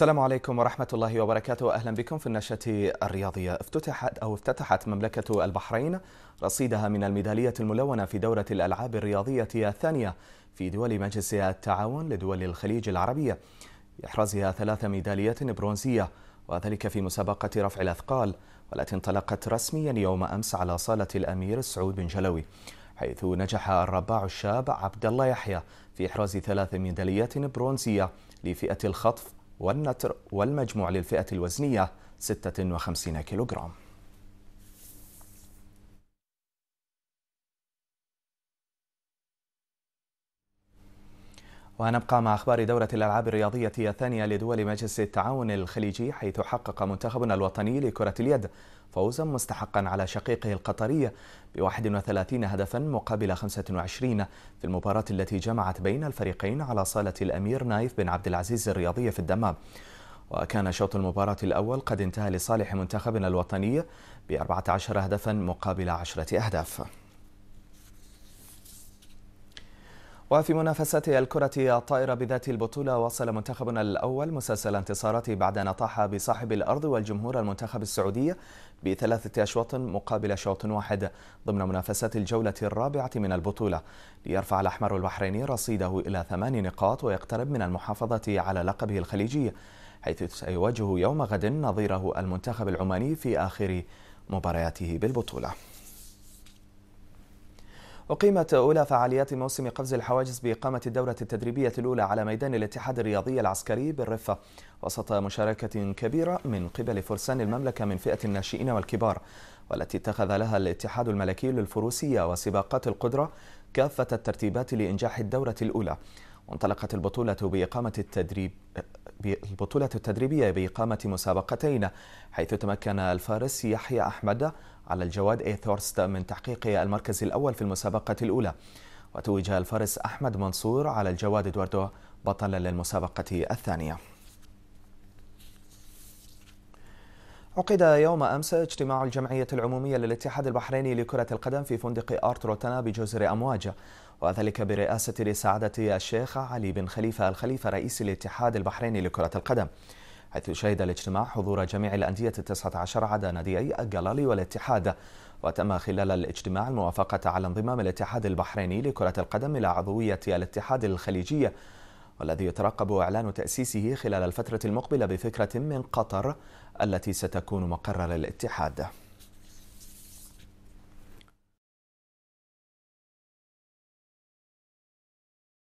السلام عليكم ورحمة الله وبركاته أهلا بكم في النشاة الرياضية افتتحت أو افتتحت مملكة البحرين رصيدها من الميدالية الملونة في دورة الألعاب الرياضية الثانية في دول مجلس التعاون لدول الخليج العربية يحرزها ثلاث ميداليات برونزية وذلك في مسابقة رفع الأثقال والتي انطلقت رسميا يوم أمس على صالة الأمير سعود بن جلوي حيث نجح الرباع الشاب عبد الله يحيى في إحراز ثلاث ميداليات برونزية لفئة الخطف والنتر والمجموع للفئة الوزنية 56 كيلوغرام ونبقى مع أخبار دورة الألعاب الرياضية الثانية لدول مجلس التعاون الخليجي حيث حقق منتخبنا الوطني لكرة اليد فوزا مستحقا على شقيقه القطري ب 31 هدفا مقابل 25 في المباراة التي جمعت بين الفريقين على صالة الأمير نايف بن عبد العزيز الرياضية في الدمام وكان شوط المباراة الأول قد انتهى لصالح منتخبنا الوطني ب 14 هدفا مقابل 10 أهداف وفي منافسة الكرة الطائرة بذات البطولة وصل منتخبنا الأول مسلسل انتصاراته بعد أن طاح بصاحب الأرض والجمهور المنتخب السعودي بثلاثة أشواط مقابل شوط واحد ضمن منافسات الجولة الرابعة من البطولة ليرفع الأحمر البحريني رصيده إلى ثمان نقاط ويقترب من المحافظة على لقبه الخليجي حيث سيواجه يوم غد نظيره المنتخب العماني في آخر مبارياته بالبطولة أقيمت أولى فعاليات موسم قفز الحواجز بإقامة الدورة التدريبية الأولى على ميدان الاتحاد الرياضي العسكري بالرفة وسط مشاركة كبيرة من قبل فرسان المملكة من فئة الناشئين والكبار والتي اتخذ لها الاتحاد الملكي للفروسية وسباقات القدرة كافة الترتيبات لإنجاح الدورة الأولى وانطلقت البطولة بإقامة التدريب البطولة التدريبية بإقامة مسابقتين حيث تمكن الفارس يحيى أحمد على الجواد إيثورست من تحقيق المركز الأول في المسابقة الأولى وتوج الفارس أحمد منصور على الجواد إدواردو بطلا للمسابقة الثانية عقد يوم أمس اجتماع الجمعية العمومية للاتحاد البحريني لكرة القدم في فندق آرت روتانا بجزر أمواج وذلك برئاسة لسعادة الشيخ علي بن خليفة الخليفة رئيس الاتحاد البحريني لكرة القدم حيث شهد الاجتماع حضور جميع الأندية التسعة عشر عدا ناديي الجلالي والاتحاد وتم خلال الاجتماع الموافقة على انضمام الاتحاد البحريني لكرة القدم إلى عضوية الاتحاد الخليجية والذي يترقب إعلان تأسيسه خلال الفترة المقبلة بفكرة من قطر التي ستكون مقر للاتحاد